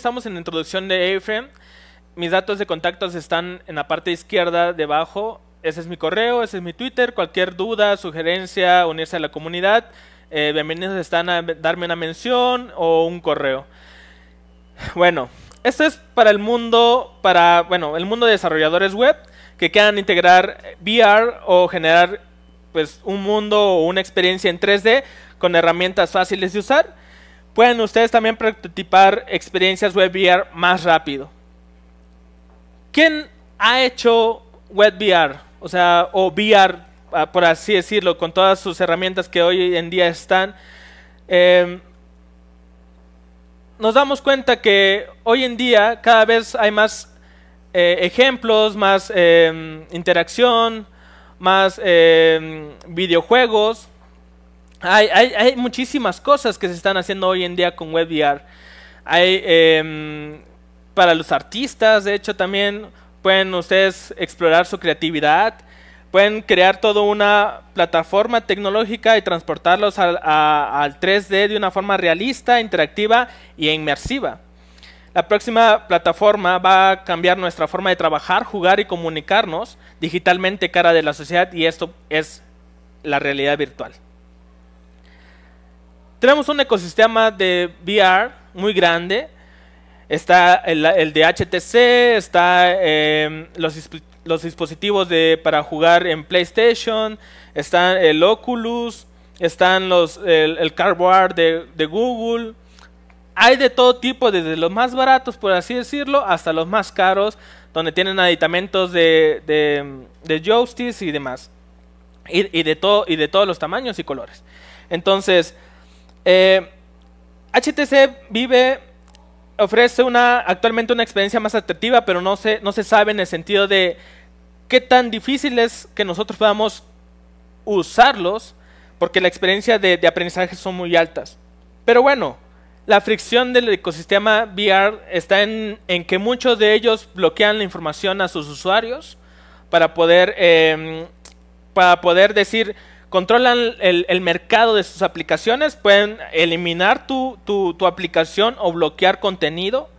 estamos en la introducción de Aframe. Mis datos de contactos están en la parte izquierda debajo. Ese es mi correo, ese es mi Twitter. Cualquier duda, sugerencia, unirse a la comunidad, eh, bienvenidos están a darme una mención o un correo. Bueno, esto es para el mundo, para, bueno, el mundo de desarrolladores web que quieran integrar VR o generar pues un mundo o una experiencia en 3D con herramientas fáciles de usar pueden ustedes también prototipar experiencias web VR más rápido. ¿Quién ha hecho web VR? O sea, o VR, ah, por así decirlo, con todas sus herramientas que hoy en día están. Em, nos damos cuenta que hoy en día cada vez hay más eh, ejemplos, más em, interacción, más em, videojuegos hay, muchísimas cosas que se están haciendo hoy en día con WebVR. Hay em, para los artistas, de hecho, también pueden ustedes explorar su creatividad. Pueden crear toda una plataforma tecnológica y transportarlos al, al 3D de una forma realista, interactiva e inmersiva. La próxima plataforma va a cambiar nuestra forma de trabajar, jugar y comunicarnos digitalmente cara de la sociedad y esto es la realidad virtual. Tenemos un ecosistema de VR muy grande. Está el, de HTC, está em, los, dispositivos para jugar en PlayStation, está el Oculus, están los, el, Cardboard de, Google. Hay de todo tipo, desde los más baratos, por así decirlo, hasta los más caros, donde tienen aditamentos de, de, y demás. de todo, y de todos los tamaños y colores. Entonces, HTC eh, Vive ofrece una actualmente una experiencia más atractiva, pero no se, no se sabe en el sentido de qué tan difícil es que nosotros podamos usarlos, porque la experiencia de, aprendizaje son muy altas. Pero bueno, la fricción del ecosistema VR está en, en, que muchos de ellos bloquean la información a sus usuarios para poder, eh, para poder decir, controlan el, el mercado de sus aplicaciones, pueden eliminar tu, tu, tu aplicación o bloquear contenido.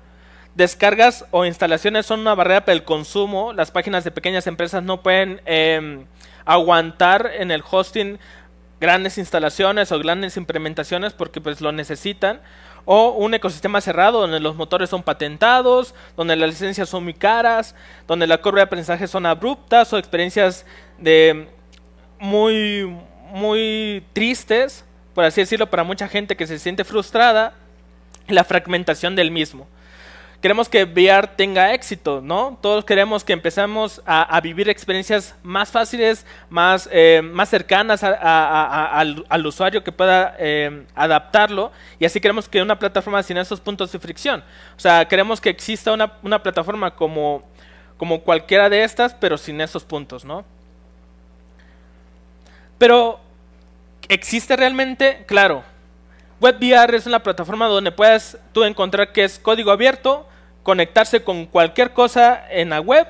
Descargas o instalaciones son una barrera para el consumo. Las páginas de pequeñas empresas no pueden em, aguantar en el hosting grandes instalaciones o grandes implementaciones porque pues lo necesitan o un ecosistema cerrado donde los motores son patentados, donde las licencias son muy caras, donde la curva de aprendizaje son abruptas o experiencias de muy, muy tristes, por así decirlo, para mucha gente que se siente frustrada, la fragmentación del mismo. Queremos que VR tenga éxito, ¿no? Todos queremos que empezamos a, vivir experiencias más fáciles, más, eh, más cercanas al, usuario que pueda eh, adaptarlo. Y así queremos que una plataforma sin esos puntos de fricción. O sea, queremos que exista una, una plataforma como, como cualquiera de estas, pero sin esos puntos, ¿no? Pero, ¿existe realmente? Claro. WebVR es una plataforma donde puedes tú encontrar que es código abierto, conectarse con cualquier cosa en la web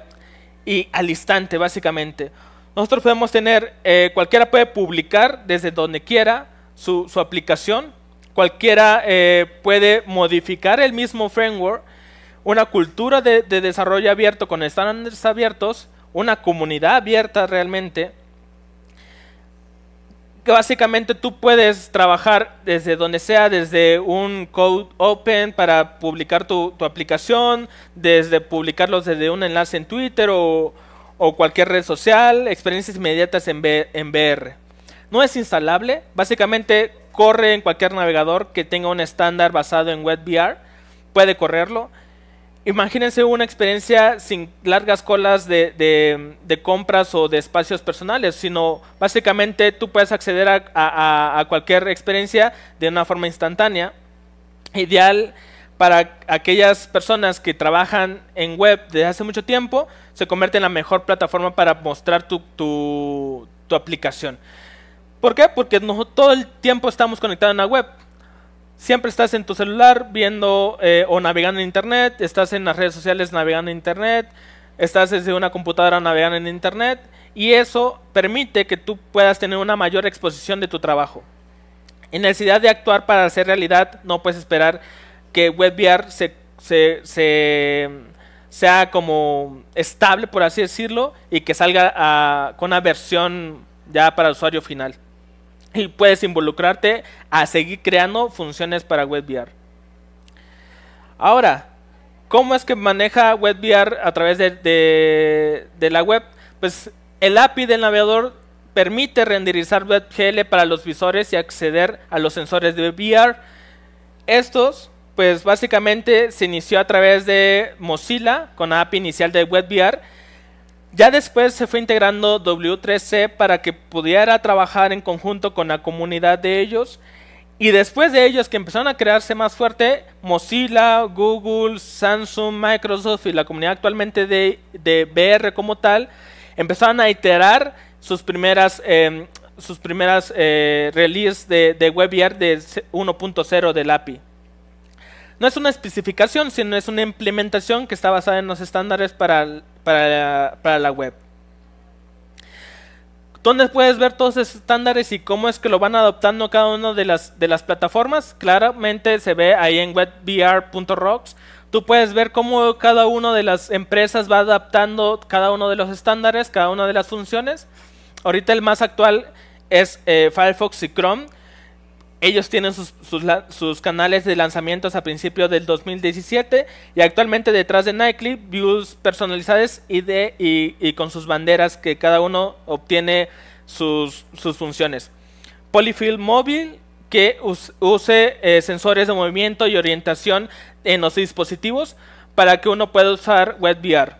y al instante, básicamente. Nosotros podemos tener, eh, cualquiera puede publicar desde donde quiera su, aplicación, cualquiera eh, puede modificar el mismo framework, una cultura de desarrollo abierto con estándares abiertos, una comunidad abierta realmente, que básicamente tú puedes trabajar desde donde sea, desde un code open para publicar tu, aplicación, desde publicarlos desde un enlace en Twitter o, cualquier red social, experiencias inmediatas en, en VR. No es instalable, básicamente corre en cualquier navegador que tenga un estándar basado en WebVR, puede correrlo. Imagínense una experiencia sin largas colas de, compras o de espacios personales, sino básicamente tú puedes acceder a, cualquier experiencia de una forma instantánea, ideal para aquellas personas que trabajan en web desde hace mucho tiempo, se convierte en la mejor plataforma para mostrar tu, aplicación. ¿Por qué? Porque no, todo el tiempo estamos conectados a la web. Siempre estás en tu celular viendo eh, o navegando en Internet, estás en las redes sociales navegando en Internet, estás desde una computadora navegando en Internet y eso permite que tú puedas tener una mayor exposición de tu trabajo. En necesidad de actuar para hacer realidad, no puedes esperar que WebVR se, sea como estable, por así decirlo, y que salga ah, con una versión ya para el usuario final y puedes involucrarte a seguir creando funciones para WebVR. Ahora, ¿cómo es que maneja WebVR a través de, la web? Pues el API del navegador permite renderizar WebGL para los visores y acceder a los sensores de VR. Estos, pues básicamente se inició a través de Mozilla con la API inicial de WebVR ya después se fue integrando W3C para que pudiera trabajar en conjunto con la comunidad de ellos. Y después de ellos que empezaron a crearse más fuerte, Mozilla, Google, Samsung, Microsoft y la comunidad actualmente de, de BR como tal, empezaron a iterar sus primeras, em, sus primeras eh, releases de, de WebVR de 1.0 del API. No es una especificación, sino es una implementación que está basada en los estándares para, la web. ¿Dónde puedes ver todos esos estándares y cómo es que lo van adoptando cada una de las, de las plataformas? Claramente se ve ahí en webvr.rocks. Tú puedes ver cómo cada una de las empresas va adaptando cada uno de los estándares, cada una de las funciones. Ahorita el más actual es eh, Firefox y Chrome ellos tienen sus, canales de lanzamientos a principios del 2017 y actualmente detrás de Nightclip, views personalizadas y, de, y, con sus banderas que cada uno obtiene sus, funciones. Polyfill móvil que use eh, sensores de movimiento y orientación en los dispositivos para que uno pueda usar WebVR.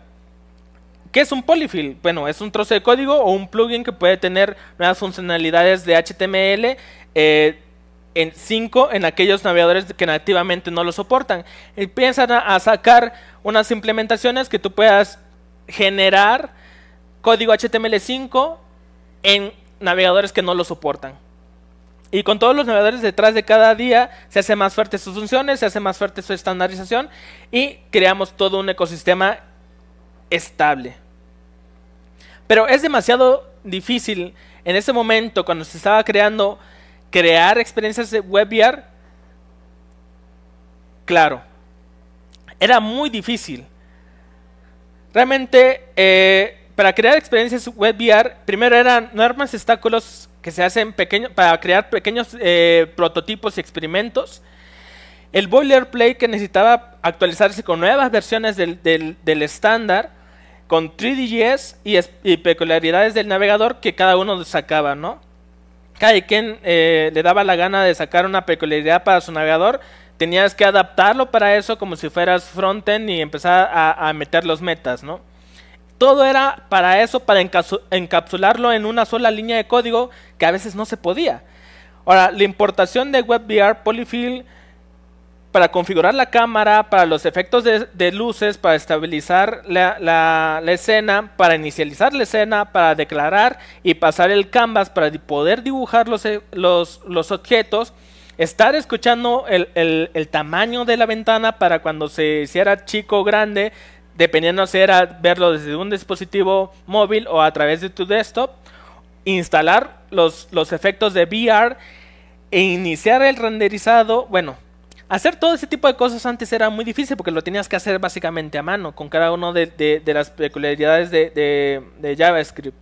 ¿Qué es un polyfill? Bueno, es un trozo de código o un plugin que puede tener nuevas funcionalidades de HTML. Eh, en 5 en aquellos navegadores que nativamente no lo soportan. y piensan a sacar unas implementaciones que tú puedas generar código HTML5 en navegadores que no lo soportan. Y con todos los navegadores detrás de cada día se hace más fuertes sus funciones, se hace más fuerte su estandarización y creamos todo un ecosistema estable. Pero es demasiado difícil en ese momento cuando se estaba creando crear experiencias de WebVR? Claro, era muy difícil. Realmente, eh, para crear experiencias web VR, primero eran normas y obstáculos que se hacen pequeños para crear pequeños eh, prototipos y experimentos. El boilerplate que necesitaba actualizarse con nuevas versiones del estándar, con 3 dgs y, peculiaridades del navegador que cada uno sacaba, ¿no? Eh, le daba la gana de sacar una peculiaridad para su navegador, tenías que adaptarlo para eso como si fueras frontend y empezar a, meter los metas, ¿no? Todo era para eso, para encapsularlo en una sola línea de código que a veces no se podía. Ahora, la importación de WebVR, Polyfill, para configurar la cámara, para los efectos de, luces, para estabilizar la, escena, para inicializar la escena, para declarar y pasar el canvas, para poder dibujar eh, los, los, objetos, estar escuchando el, tamaño de la ventana para cuando se hiciera chico o grande, dependiendo si era verlo desde un dispositivo móvil o a través de tu desktop, instalar los, los efectos de VR e iniciar el renderizado, bueno, Hacer todo ese tipo de cosas antes era muy difícil porque lo tenías que hacer básicamente a mano, con cada una de, las peculiaridades de JavaScript.